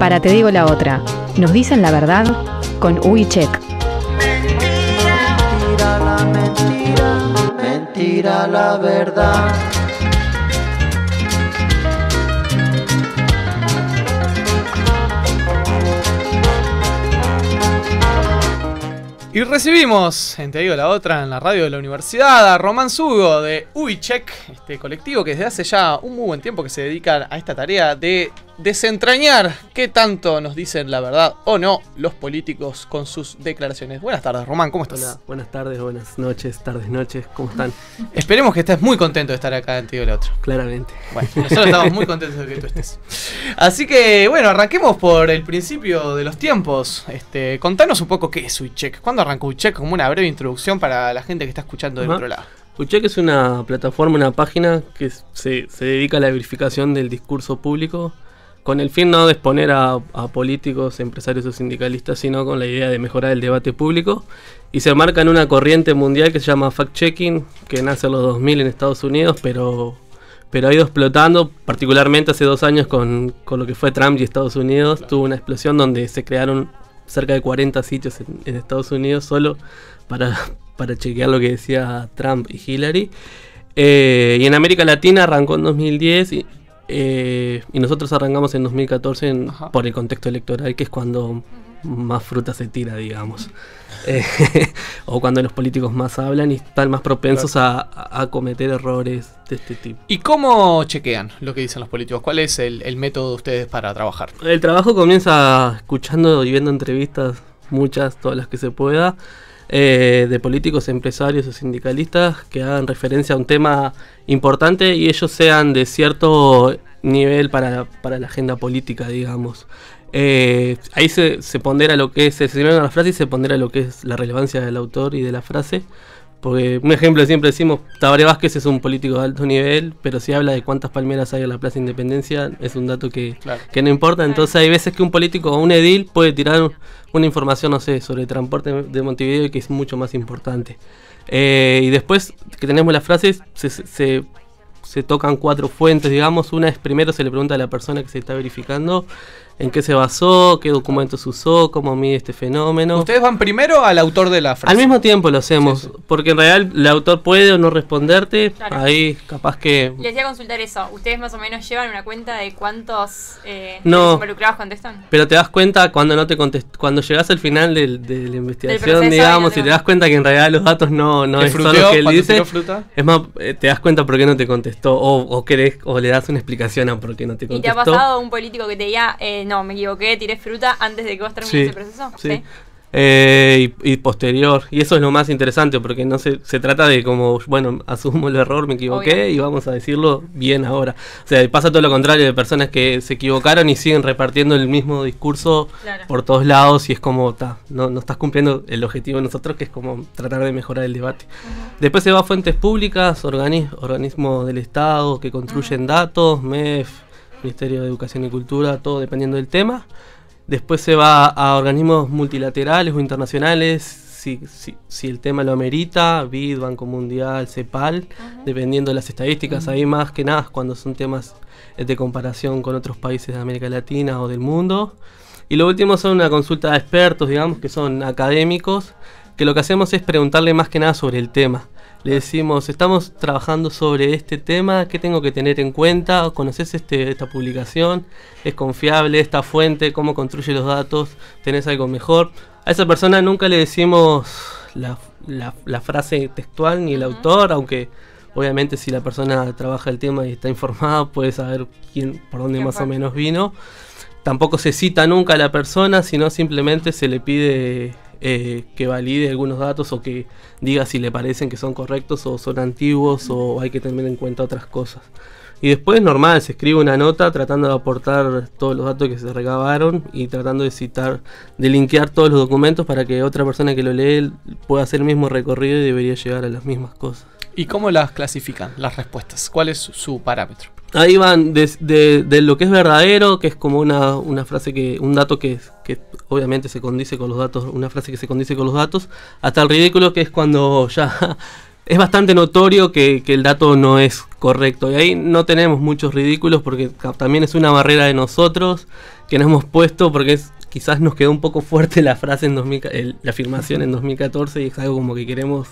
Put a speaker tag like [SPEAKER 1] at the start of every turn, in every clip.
[SPEAKER 1] Para Te Digo la Otra. Nos dicen la verdad con Uy Check. Mentira, la mentira, mentira la verdad.
[SPEAKER 2] Y recibimos, en Te la Otra, en la radio de la universidad, a Román Zugo de UICHEC, este colectivo que desde hace ya un muy buen tiempo que se dedica a esta tarea de desentrañar qué tanto nos dicen la verdad o no los políticos con sus declaraciones. Buenas tardes, Román, ¿cómo estás? buenas tardes, buenas noches, tardes, noches, ¿cómo están? Esperemos que estés muy contento de estar acá en Tío la otra Claramente. Bueno, nosotros estamos muy contentos de que tú estés. Así que, bueno, arranquemos por el principio de los tiempos. Este, contanos un poco qué es UICHEC, arrancó Ucheck? Como una breve introducción para la gente que está escuchando del otro lado.
[SPEAKER 3] Ucheck es una plataforma, una página que se, dedica a la verificación del discurso público con el fin no de exponer a, políticos, empresarios o sindicalistas, sino con la idea de mejorar el debate público. Y se marca en una corriente mundial que se llama fact-checking, que nace en los 2000 en Estados Unidos, pero, pero ha ido explotando, particularmente hace dos años con, lo que fue Trump y Estados Unidos. Tuvo una explosión donde se crearon cerca de 40 sitios en, Estados Unidos solo para, para chequear lo que decía Trump y Hillary. Eh, y en América Latina arrancó en 2010 y, eh, y nosotros arrancamos en 2014 por el contexto electoral, que es cuando más fruta se tira, digamos. Eh, o cuando los políticos más hablan y están más propensos a, cometer errores de este tipo.
[SPEAKER 2] ¿Y cómo chequean lo que dicen los políticos? ¿Cuál es el, método de ustedes para trabajar?
[SPEAKER 3] El trabajo comienza escuchando y viendo entrevistas, muchas, todas las que se pueda. Eh, de políticos, empresarios o sindicalistas que hagan referencia a un tema importante y ellos sean de cierto nivel para la agenda política, digamos. Eh, ahí se, se, pondera lo que es, se la y se pondera lo que es la relevancia del autor y de la frase. Porque un ejemplo siempre decimos, Tabaré Vázquez es un político de alto nivel, pero si habla de cuántas palmeras hay en la Plaza Independencia, es un dato que, que no importa. Entonces hay veces que un político o un edil puede tirar una información, no sé, sobre transporte de Montevideo que es mucho más importante. Eh, y después que tenemos las frases, se, se, se tocan cuatro fuentes, digamos. Una es primero se le pregunta a la persona que se está verificando en qué se basó, qué documentos usó, cómo mide este fenómeno. Ustedes van primero al autor de la frase. Al mismo tiempo lo hacemos, porque en realidad el autor puede o no responderte, ahí capaz que...
[SPEAKER 1] Les voy a consultar eso, ¿ustedes más o menos llevan una cuenta de cuántos eh, no, involucrados contestan?
[SPEAKER 3] Pero te das cuenta cuando no te contest cuando llegas al final de, de la investigación, digamos, y te das cuenta que en realidad los datos no, es son los que él dice. Es más, eh, te das cuenta por qué no te contestó, o, o, querés, o le das una explicación a por qué no te contestó. ¿Y te ha pasado
[SPEAKER 1] un político que te diga... Eh, no, me equivoqué, tiré fruta antes de que vos termines sí, proceso. Sí.
[SPEAKER 3] Eh, y, posterior. Y eso es lo más interesante, porque no se, trata de como, bueno, asumo el error, me equivoqué y vamos a decirlo bien ahora. O sea, pasa todo lo contrario de personas que se equivocaron y siguen repartiendo el mismo discurso por todos lados y es como, no, estás cumpliendo el objetivo de nosotros, que es como tratar de mejorar el debate. Después se va a fuentes públicas, organismos del Estado que construyen datos, MEF, Ministerio de Educación y Cultura, todo dependiendo del tema. Después se va a organismos multilaterales o internacionales, si, el tema lo amerita, BID, Banco Mundial, CEPAL, dependiendo de las estadísticas, hay ahí más que nada cuando son temas de comparación con otros países de América Latina o del mundo. Y lo último son una consulta de expertos, digamos, que son académicos, que lo que hacemos es preguntarle más que nada sobre el tema le decimos, estamos trabajando sobre este tema, ¿qué tengo que tener en cuenta? ¿Conoces este, esta publicación? ¿Es confiable esta fuente? ¿Cómo construye los datos? ¿Tenés algo mejor? A esa persona nunca le decimos la, frase textual ni el autor, aunque obviamente si la persona trabaja el tema y está informada puede saber quién, por dónde más o menos vino. Tampoco se cita nunca a la persona, sino simplemente se le pide eh, que valide algunos datos o que diga si le parecen que son correctos o son antiguos o hay que tener en cuenta otras cosas. Y después, normal, se escribe una nota tratando de aportar todos los datos que se recabaron y tratando de citar, de linkear todos los documentos para que otra persona que lo lee pueda hacer el mismo recorrido y debería llegar a las mismas cosas.
[SPEAKER 2] ¿Y cómo las clasifican las respuestas? ¿Cuál es su parámetro?
[SPEAKER 3] Ahí van de, lo que es verdadero, que es como una, frase que, un dato que, que obviamente se condice con los datos, una frase que se condice con los datos, hasta el ridículo que es cuando ya es bastante notorio que, el dato no es correcto. Y ahí no tenemos muchos ridículos porque también es una barrera de nosotros que nos hemos puesto porque es, quizás nos quedó un poco fuerte la frase en la afirmación en 2014 y es algo como que queremos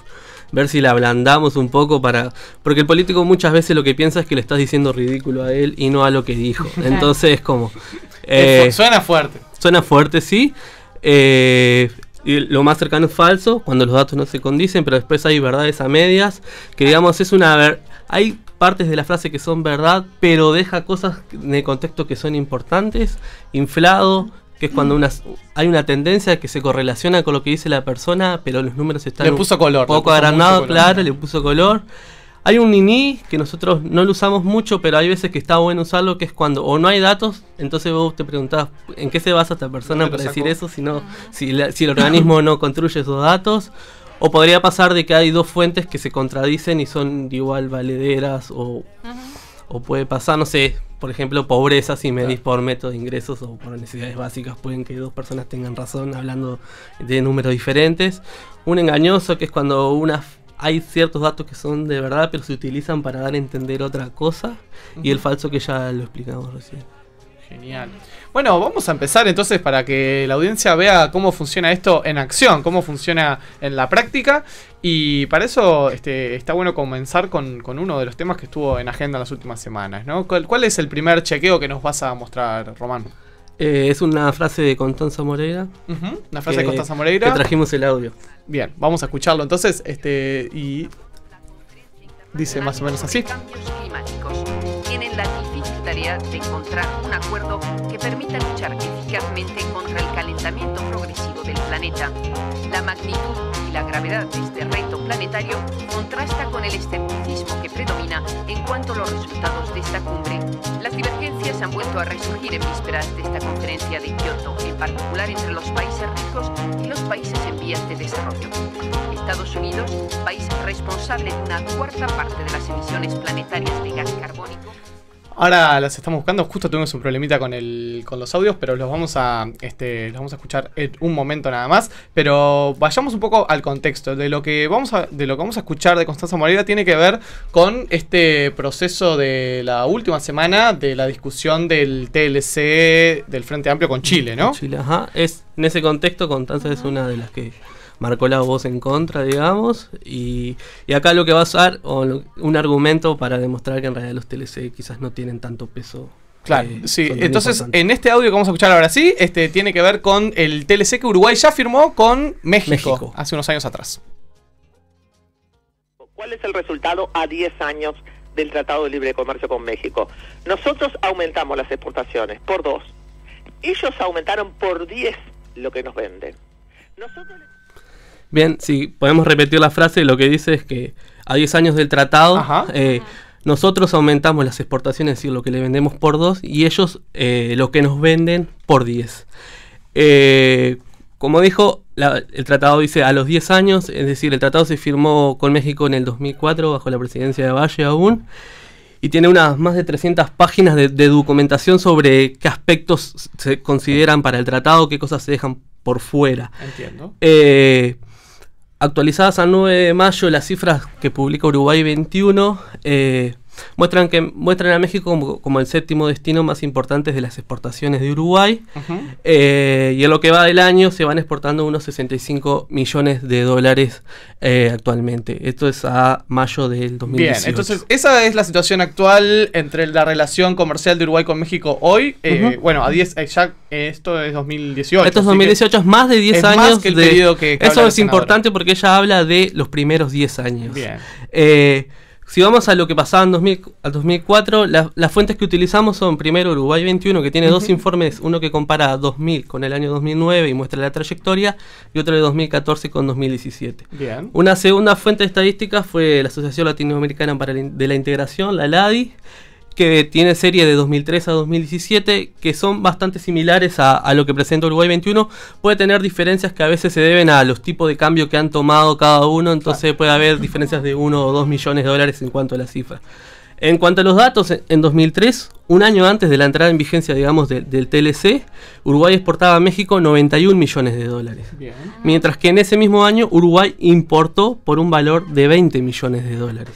[SPEAKER 3] ver si la ablandamos un poco para porque el político muchas veces lo que piensa es que le estás diciendo ridículo a él y no a lo que dijo. Entonces es como eh, suena fuerte. Suena fuerte, sí. Eh, y lo más cercano es falso, cuando los datos no se condicen, pero después hay verdades a medias, que digamos es una... hay partes de la frase que son verdad, pero deja cosas en el contexto que son importantes, inflado, que es cuando hay una tendencia que se correlaciona con lo que dice la persona, pero los números están le puso color, un poco agrandados, claro, le puso color. Hay un niní que nosotros no lo usamos mucho, pero hay veces que está bueno usarlo, que es cuando o no hay datos, entonces vos te preguntás en qué se basa esta persona para decir eso, si, no, ah. si, el organismo no construye esos datos, o podría pasar de que hay dos fuentes que se contradicen y son igual valederas o, puede pasar, no sé, por ejemplo, pobreza si medís por método de ingresos o por necesidades básicas, pueden que dos personas tengan razón hablando de números diferentes. Un engañoso que es cuando una hay ciertos datos que son de verdad, pero se utilizan para dar a entender otra cosa. Y el falso que ya lo explicamos
[SPEAKER 2] recién. Genial. Bueno, vamos a empezar entonces para que la audiencia vea cómo funciona esto en acción, cómo funciona en la práctica. Y para eso este, está bueno comenzar con, uno de los temas que estuvo en agenda en las últimas semanas, ¿no? ¿Cuál, ¿Cuál, es el primer chequeo que nos vas a mostrar, Román?
[SPEAKER 3] Eh, es una frase de Constanza Moreira.
[SPEAKER 2] una frase de Constanza Moreira. Que trajimos el audio. Bien, vamos a escucharlo entonces. Este, y dice más o menos así. Cambios
[SPEAKER 1] climáticos tienen la difícil tarea de encontrar un acuerdo que permita luchar eficazmente contra el calentamiento progresivo planeta. La magnitud y la gravedad de este reto planetario contrasta con el escepticismo que predomina en cuanto a los resultados de esta cumbre. Las divergencias han vuelto a resurgir en vísperas de esta conferencia de Kioto, en particular entre los países ricos y los países en vías de desarrollo. Estados Unidos, país responsable de una cuarta parte de las emisiones planetarias de gas carbónico,
[SPEAKER 2] Ahora las estamos buscando. Justo tuvimos un problemita con, el, con los audios, pero los vamos, a, este, los vamos a escuchar en un momento nada más. Pero vayamos un poco al contexto. De lo que vamos a, de lo que vamos a escuchar de Constanza Moreira tiene que ver con este proceso de la última semana de la discusión del TLC del Frente Amplio con Chile, ¿no? Chile, ajá. Es, en ese contexto,
[SPEAKER 3] Constanza es una de las que marcó la voz en contra, digamos, y, acá lo que va a usar, un argumento para demostrar que en realidad los TLC quizás no tienen tanto peso
[SPEAKER 2] Claro, eh, sí. Entonces, en este audio que vamos a escuchar ahora sí, este tiene que ver con el TLC que Uruguay ya firmó con México, hace unos años atrás.
[SPEAKER 3] ¿Cuál es el resultado a 10 años del Tratado de Libre Comercio con México? Nosotros aumentamos las exportaciones por dos. Ellos aumentaron por 10 lo que nos venden. Nosotros Bien, si podemos repetir la frase, lo que dice es que a 10 años del tratado, eh, nosotros aumentamos las exportaciones, es decir, lo que le vendemos por 2 y ellos eh, lo que nos venden por 10. Eh, como dijo, el tratado dice a los 10 años, es decir, el tratado se firmó con México en el 2004 bajo la presidencia de Valle aún y tiene unas más de 300 páginas de, documentación sobre qué aspectos se consideran para el tratado, qué cosas se dejan por fuera. Entiendo. Actualizadas a 9 de mayo, las cifras que publica Uruguay 21, eh, muestran, que, muestran a México como, el séptimo destino más importante de las exportaciones de Uruguay. Eh, y en lo que va del año se van exportando unos 65 millones de dólares eh, actualmente. Esto es a mayo del 2018. Bien, entonces
[SPEAKER 2] esa es la situación actual entre la relación comercial de Uruguay con México hoy. Eh, bueno, a 10, esto es 2018. Esto es 2018, es más de 10 años. Más que, Eso es importante
[SPEAKER 3] porque ella habla de los primeros 10 años. Bien. Si vamos a lo que pasaba en 2004, las fuentes que utilizamos son primero Uruguay 21, que tiene dos informes, uno que compara 2000 con el año 2009 y muestra la trayectoria, y otro de 2014 con 2017. Una segunda fuente de estadísticas fue la Asociación Latinoamericana de la Integración, la LADI, que tiene serie de 2003 a 2017 que son bastante similares a, lo que presenta Uruguay 21. Puede tener diferencias que a veces se deben a los tipos de cambio que han tomado cada uno, entonces puede haber diferencias de 1 o 2 millones de dólares en cuanto a la cifra. En cuanto a los datos, en 2003, un año antes de la entrada en vigencia, digamos, del TLC, Uruguay exportaba a México 91 millones de dólares. Mientras que en ese mismo año Uruguay importó por un valor de 20 millones de dólares.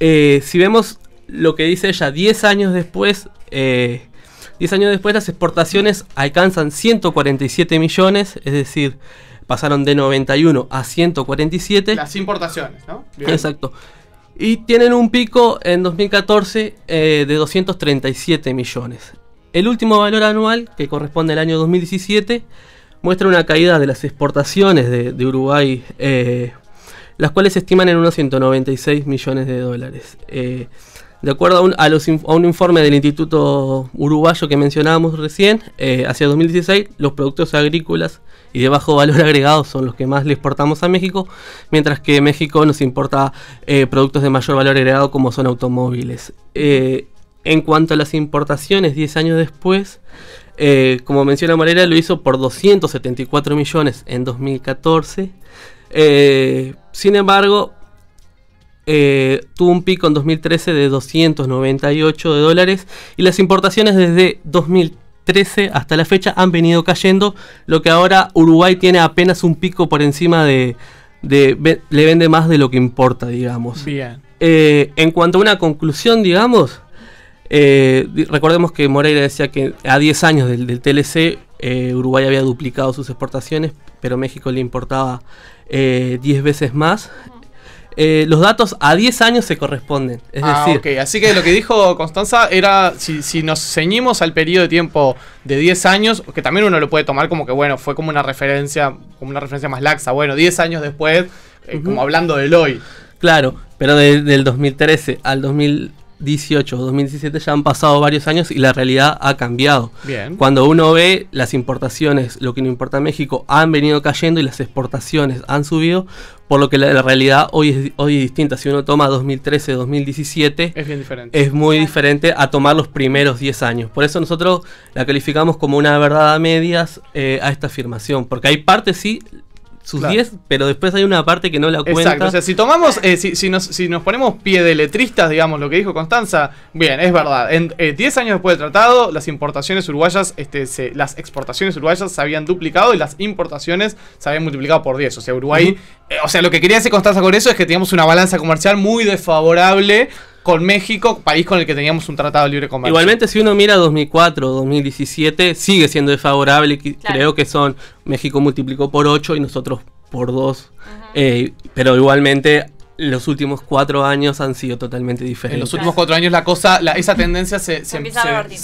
[SPEAKER 3] Eh, si vemos lo que dice ella, 10 años después, eh, años después las exportaciones alcanzan 147 millones, es decir, pasaron de 91 a 147. Las
[SPEAKER 2] importaciones, ¿no? Exacto.
[SPEAKER 3] Y tienen un pico en 2014 eh, de 237 millones. El último valor anual, que corresponde al año 2017, muestra una caída de las exportaciones de, Uruguay, eh, las cuales se estiman en unos 196 millones de dólares. De acuerdo a un, informe del Instituto Uruguayo que mencionábamos recién, eh, hacia 2016 los productos agrícolas y de bajo valor agregado son los que más le exportamos a México, mientras que México nos importa eh, productos de mayor valor agregado como son automóviles. Eh, en cuanto a las importaciones, 10 años después, como menciona Morera, lo hizo por 274 millones en 2014. sin embargo, eh, tuvo un pico en 2013 de 298 de dólares y las importaciones desde 2013 hasta la fecha han venido cayendo, lo que ahora Uruguay tiene apenas un pico por encima de... le vende más de lo que importa, digamos. Bien. Eh, en cuanto a una conclusión, digamos, eh, recordemos que Moreira decía que a 10 años del, TLC Uruguay había duplicado sus exportaciones, pero México le importaba 10 veces más. Eh, los datos a 10 años se corresponden. Es ah, decir, así que lo que
[SPEAKER 2] dijo Constanza era, si, nos ceñimos al periodo de tiempo de 10 años, que también uno lo puede tomar como que, bueno, fue como una referencia, como una referencia más laxa, bueno, 10 años después, eh, como hablando del hoy. Claro, pero del 2013 al 2000 2018 2017 ya han pasado varios años y
[SPEAKER 3] la realidad ha cambiado. Cuando uno ve las importaciones, lo que no importa a México, han venido cayendo y las exportaciones han subido, por lo que la, realidad hoy es, hoy distinta. Si uno toma 2013, 2017, es, diferente. es muy diferente a tomar los primeros 10 años. Por eso nosotros la calificamos como una verdad a medias eh, a esta afirmación, porque hay
[SPEAKER 2] partes sí,
[SPEAKER 3] sus 10, pero después hay una parte que no la cuenta. Exacto, o sea,
[SPEAKER 2] si tomamos, eh, si, si, nos, si nos ponemos pie de letristas, digamos, lo que dijo Constanza, bien, es verdad, en 10 eh, años después del tratado, las importaciones uruguayas, este, las exportaciones uruguayas se habían duplicado y las importaciones se habían multiplicado por 10, o sea, Uruguay, eh, o sea, lo que quería decir Constanza con eso es que teníamos una balanza comercial muy desfavorable con México, país con el que teníamos un tratado de libre comercio. Igualmente, si uno
[SPEAKER 3] mira 2004, 2017, sigue siendo desfavorable. Creo que son México multiplicó por 8 y nosotros por 2. Eh, pero igualmente los últimos cuatro años han sido totalmente diferentes. En los últimos
[SPEAKER 2] cuatro años la cosa, esa tendencia se,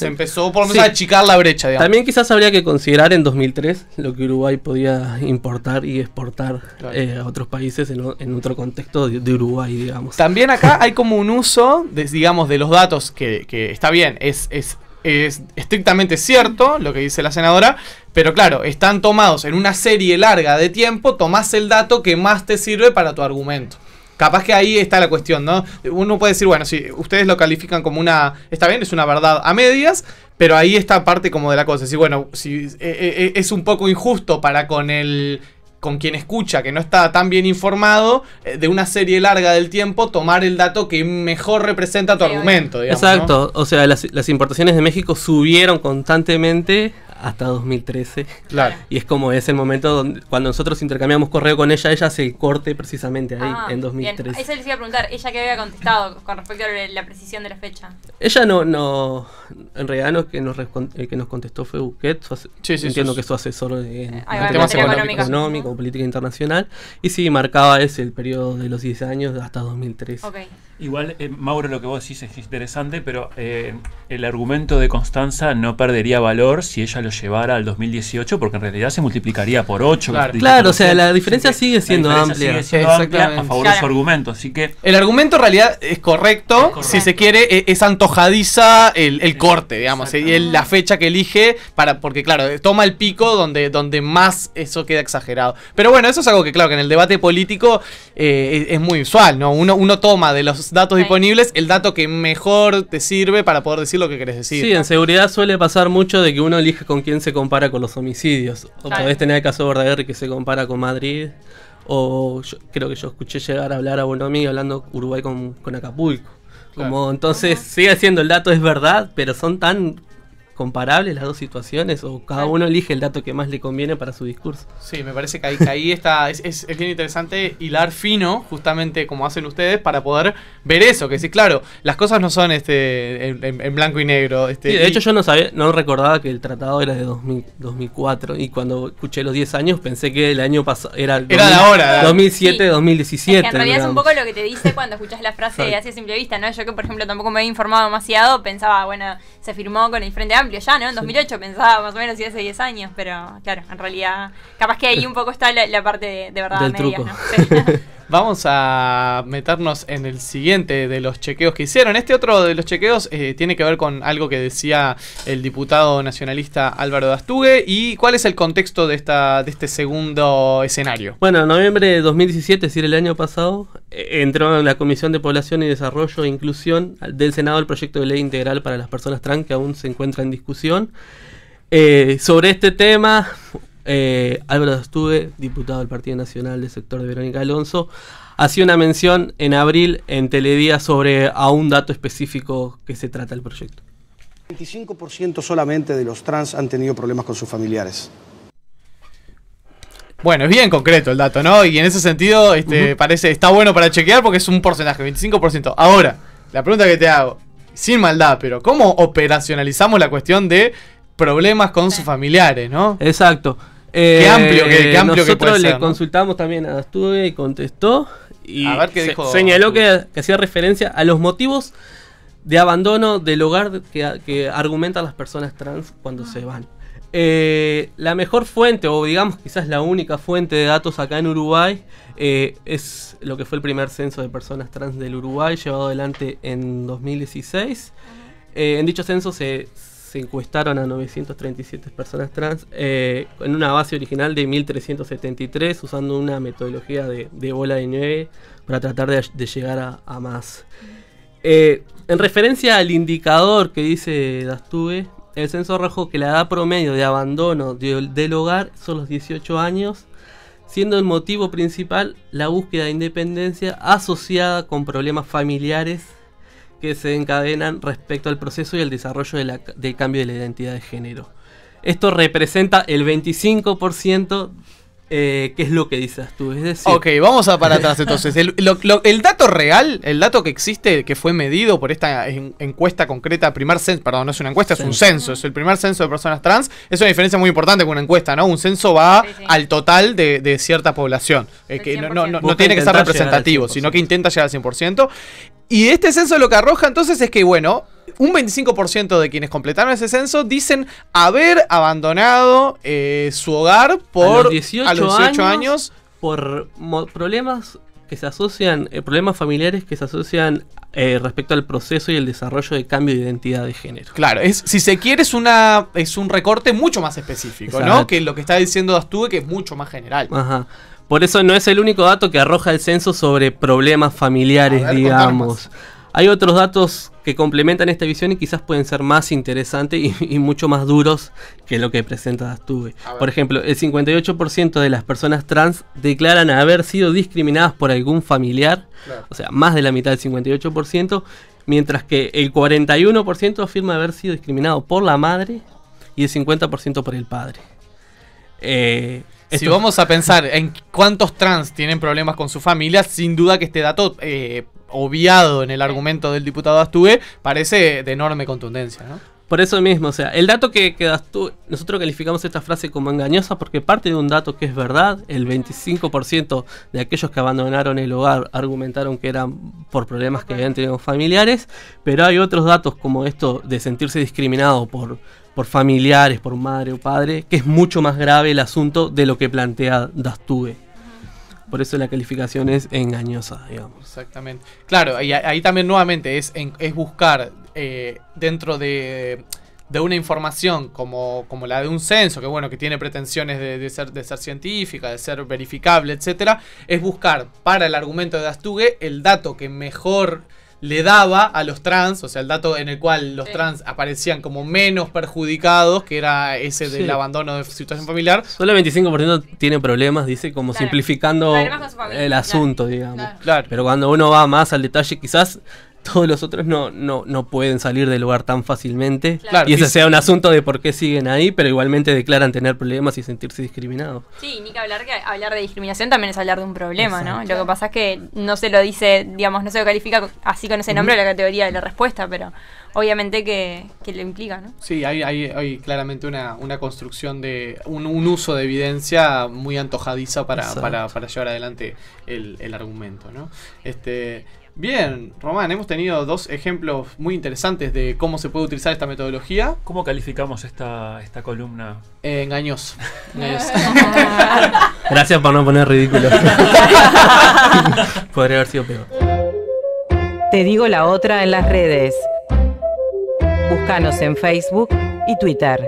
[SPEAKER 2] empezó por lo a achicar la brecha. También
[SPEAKER 3] quizás habría que considerar en 2003 lo que Uruguay podía importar y exportar eh, a otros países en, otro contexto de, Uruguay, digamos.
[SPEAKER 2] También acá hay como un uso, de, digamos, de los datos que, está bien, es, es estrictamente cierto lo que dice la senadora, pero claro, están tomados en una serie larga de tiempo, tomás el dato que más te sirve para tu argumento. Capaz que ahí está la cuestión, ¿no? Uno puede decir, bueno, si ustedes lo califican como una. Está bien, es una verdad a medias, pero ahí está parte como de la cosa. Si, bueno, si eh, eh, eh, es un poco injusto para con el con quien escucha, que no está tan bien informado, de una serie larga del tiempo, tomar el dato que mejor representa tu argumento. Digamos, Exacto,
[SPEAKER 3] o sea, las, importaciones de México subieron constantemente hasta 2013. Claro. Y es como es el momento donde cuando nosotros intercambiamos correo con ella, ella se corte precisamente ahí ah, en 2013. Bien. Eso
[SPEAKER 1] les iba a preguntar, ella que había contestado con respecto a la precisión de la fecha.
[SPEAKER 3] Ella no, no en realidad no, que nos, el que nos contestó fue Bouquet, entiendo que es su asesor en, eh, temas económicos, económico, política internacional, y sí, marcaba ese el periodo de los 10 años hasta 2013. Ok. Igual, eh, Mauro, lo que vos decís es interesante, pero eh, el argumento de Constanza no perdería valor si ella lo llevara al 2018, porque en realidad se multiplicaría por 8. Claro, claro o sea, la
[SPEAKER 2] diferencia sigue siendo, amplia. a favor de su
[SPEAKER 3] argumento. Así que
[SPEAKER 2] el argumento en realidad es correcto, si se quiere, e-, es, antojadiza el, corte, digamos, y la fecha que elige, para porque claro, toma el pico donde, donde más eso queda exagerado. Pero bueno, eso es algo que claro, que en el debate político eh, es, es, muy usual, ¿no? Uno, uno toma de los datos disponibles, el dato que mejor te sirve para poder decir lo que querés decir. Sí, en
[SPEAKER 3] seguridad suele pasar mucho de que uno elige con quién se compara con los homicidios. O podés tener el caso de que se compara con Madrid. O creo que yo escuché llegar a hablar a un amigo hablando Uruguay con, Acapulco. Como entonces sigue siendo el dato es verdad, pero son tan
[SPEAKER 2] comparables las dos situaciones o cada uno elige el dato que más le conviene para su discurso. Sí, me parece que ahí, está, es, bien interesante hilar fino, justamente como hacen ustedes, para poder ver eso, que sí, claro, las cosas no son este en, blanco y negro. Este, de hecho
[SPEAKER 3] yo no sabía, no recordaba que el tratado era de 2004 y cuando escuché los 10 años pensé que el año pasado era, era 2007, 2017. Es en realidad es un poco
[SPEAKER 1] lo que te dice cuando escuchas la frase así a simple vista, ¿no? Yo que por ejemplo tampoco me había informado demasiado, pensaba, bueno, se firmó con el Frente Amplio, ya, ¿no? En 2008 pensaba más o menos, si hace 10 años, pero claro, en realidad, capaz que ahí un poco está la, parte de, verdad ¿no?
[SPEAKER 2] Vamos a meternos en el siguiente de los chequeos que hicieron. Este otro de los chequeos eh, tiene que ver con algo que decía el diputado nacionalista Álvaro Dastugue. ¿Y cuál es el contexto de, esta, de este segundo escenario?
[SPEAKER 3] Bueno, en noviembre de 2017, es decir, el año pasado, eh, entró en la Comisión de Población y Desarrollo e Inclusión del Senado el proyecto de ley integral para las personas trans que aún se encuentra en discusión. Eh, sobre este tema, eh, Álvaro Astuve, diputado del Partido Nacional del sector de Verónica Alonso, hacía una mención en abril en Teledía sobre a un dato específico que se trata el proyecto.
[SPEAKER 2] 25% solamente de los trans han tenido problemas con sus familiares. Bueno, es bien concreto el dato, ¿no? Y en ese sentido, este, parece, está bueno para chequear porque es un porcentaje, 25%. Ahora, la pregunta que te hago, sin maldad, pero ¿cómo operacionalizamos la cuestión de problemas con sus familiares, ¿no?
[SPEAKER 3] Exacto. qué eh, amplio, qué, amplio que puede Nosotros le
[SPEAKER 2] consultamos también a Astube y contestó. Y señaló que,
[SPEAKER 3] hacía referencia a los motivos de abandono del hogar que, argumentan las personas trans cuando se van. Eh, la mejor fuente, o digamos quizás la única fuente de datos acá en Uruguay, eh, es lo que fue el primer censo de personas trans del Uruguay, llevado adelante en 2016. en dicho censo se, se encuestaron a 937 personas trans eh, en una base original de 1373 usando una metodología de, bola de nieve para tratar de, llegar a, más. Eh, en referencia al indicador que dice Dastube, el censo rojo que la da promedio de abandono del hogar son los 18 años, siendo el motivo principal la búsqueda de independencia asociada con problemas familiares que se encadenan respecto al proceso y al desarrollo de la, del cambio de la identidad de género. Esto representa el 25%
[SPEAKER 2] eh, ¿Qué es lo que dices tú? ok, vamos a para atrás entonces. El, dato real, el dato que existe, que fue medido por esta encuesta concreta, primer censo, perdón, no es una encuesta, es un censo, es el primer censo de personas trans. Es una diferencia muy importante con una encuesta, ¿no? Un censo va al total de, cierta población. que no, no tiene que ser representativo, sino que intenta llegar al 100%. Y este censo lo que arroja entonces es que, bueno, un 25% de quienes completaron ese censo dicen haber abandonado eh, su hogar por, a los 18, años, por problemas que se asocian,
[SPEAKER 3] eh, problemas familiares que se asocian eh, respecto al proceso y el desarrollo de cambio de identidad de género.
[SPEAKER 2] Claro, es, si se quiere es una es un recorte mucho más específico, ¿no? Que lo que está diciendo Dastube, que es mucho más general. Ajá.
[SPEAKER 3] Por eso no es el único dato que arroja el censo sobre problemas familiares, digamos. Hay otros datos que complementan esta visión y quizás pueden ser más interesantes y, mucho más duros que lo que presenta tú. Eh. Por ejemplo, el 58% de las personas trans declaran haber sido discriminadas por algún familiar, o sea, más de la mitad del 58%, mientras que el 41% afirma haber sido discriminado por la madre y el 50% por el padre. Eh, si vamos
[SPEAKER 2] a pensar en cuántos trans tienen problemas con su familia, sin duda que este dato eh, obviado en el argumento del diputado Astube parece de enorme contundencia. ¿no? Por eso mismo, o sea, el dato que, que nosotros calificamos esta frase como engañosa porque parte de un dato que es
[SPEAKER 3] verdad, el 25% de aquellos que abandonaron el hogar argumentaron que eran por problemas que habían tenido familiares, pero hay otros datos como esto de sentirse discriminado por por familiares, por madre o padre, que es mucho más grave el asunto de lo que plantea Dastuge. Eh. Por eso la calificación es engañosa,
[SPEAKER 2] digamos. Exactamente. Claro, ahí también nuevamente es, es buscar eh, dentro de, una información como, la de un censo, que bueno, que tiene pretensiones de, ser, científica, de ser verificable, etcétera, es buscar para el argumento de Dastuge el dato que mejor le daba a los trans, o sea, el dato en el cual los trans aparecían como menos perjudicados, que era ese del abandono de situación familiar.
[SPEAKER 3] Solo el 25% tiene problemas, dice, como simplificando el asunto, digamos. Claro. Pero cuando uno va más al detalle, quizás todos los otros no, no, pueden salir del lugar tan fácilmente. Y ese sea un asunto de por qué siguen ahí, pero igualmente declaran tener problemas y sentirse discriminados.
[SPEAKER 1] Sí, ni que hablar hablar de discriminación también es hablar de un problema, ¿no? Lo que pasa es que no se lo dice, digamos, no se lo califica así con ese nombre la categoría de la respuesta, pero obviamente que, que lo implica, ¿no?
[SPEAKER 2] Sí, hay, hay, claramente una, construcción de, un, uso de evidencia muy antojadiza para, para, para llevar adelante el, el argumento, ¿no? Este, Bien, Román, hemos tenido dos ejemplos muy interesantes de cómo se puede utilizar esta metodología. ¿Cómo calificamos esta, columna? Eh, Engaños.
[SPEAKER 3] Gracias por no poner ridículo.
[SPEAKER 2] Podría haber sido peor.
[SPEAKER 1] Te digo la otra en las redes. Búscanos en Facebook y Twitter.